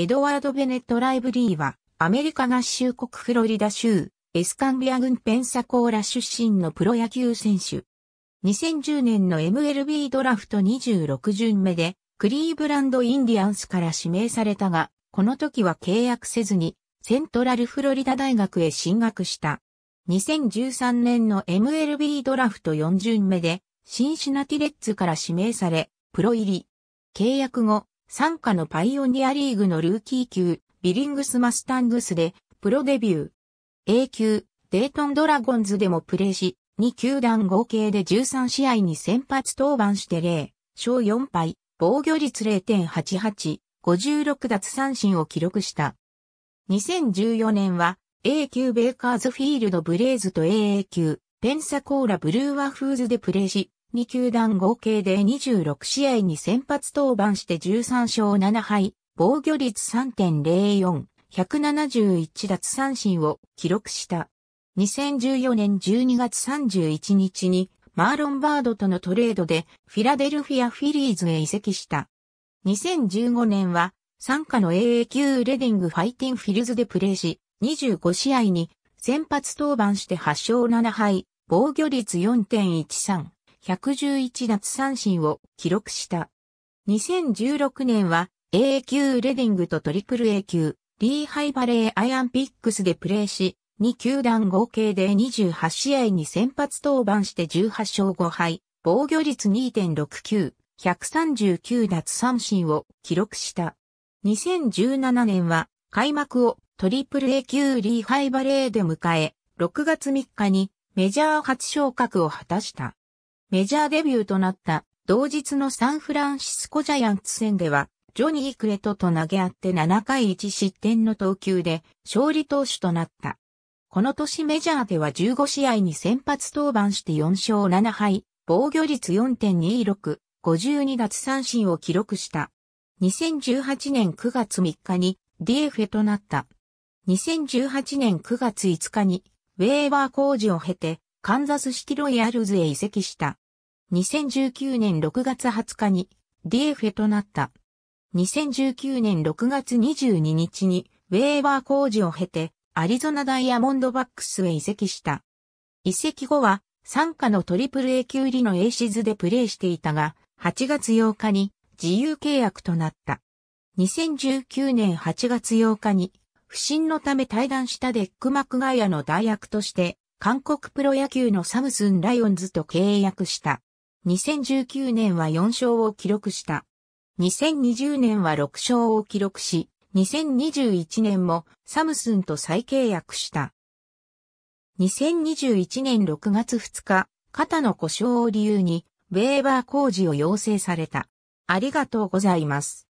エドワード・ベネット・ライブリーは、アメリカ合衆国フロリダ州、エスカンビア郡ペンサコーラ出身のプロ野球選手。2010年の MLB ドラフト26巡目で、クリーブランド・インディアンスから指名されたが、この時は契約せずに、セントラルフロリダ大学へ進学した。2013年の MLB ドラフト4巡目で、シンシナティレッツから指名され、プロ入り。契約後、参加のパイオニアリーグのルーキー級、ビリングスマスタングスで、プロデビュー。A 級、デイトンドラゴンズでもプレーし、2球団合計で13試合に先発登板して0、勝4敗、防御率0.88、56奪三振を記録した。2014年は、A 級ベイカーズフィールドブレイズと AA 級、ペンサコーラブルーワフーズでプレーし、2球団合計で26試合に先発登板して13勝7敗、防御率3.04、171奪三振を記録した。2014年12月31日にマーロン・バードとのトレードでフィラデルフィア・フィリーズへ移籍した。2015年は参加の AA 級レディング・ファイティン・フィルズでプレーし、25試合に先発登板して8勝7敗、防御率4.13。111奪三振を記録した。2016年は A 級レディングとトリプル A 級、リーハイバレーアイアンピックスでプレーし、2球団合計で28試合に先発登板して18勝5敗、防御率2.69、139奪三振を記録した。2017年は開幕をトリプル A 級リーハイバレーで迎え、6月3日にメジャー初昇格を果たした。メジャーデビューとなった同日のサンフランシスコジャイアンツ戦では、ジョニー・クレトと投げ合って7回1失点の投球で勝利投手となった。この年メジャーでは15試合に先発登板して4勝7敗、防御率4.26、52奪三振を記録した。2018年9月3日に DF となった。2018年9月5日にウェーバー工事を経てカンザスシティロイヤルズへ移籍した。2019年6月20日に d f ェとなった。2019年6月22日にウェーバー工事を経てアリゾナダイヤモンドバックスへ移籍した。移籍後は参加のトリプル A 級入りのエイシズでプレーしていたが8月8日に自由契約となった。2019年8月8日に不審のため退団したデック・マクガイアの代役として韓国プロ野球のサムスン・ライオンズと契約した。2019年は4勝を記録した。2020年は6勝を記録し、2021年もサムスンと再契約した。2021年6月2日、肩の故障を理由に、ウェーバー工事を要請された。ありがとうございます。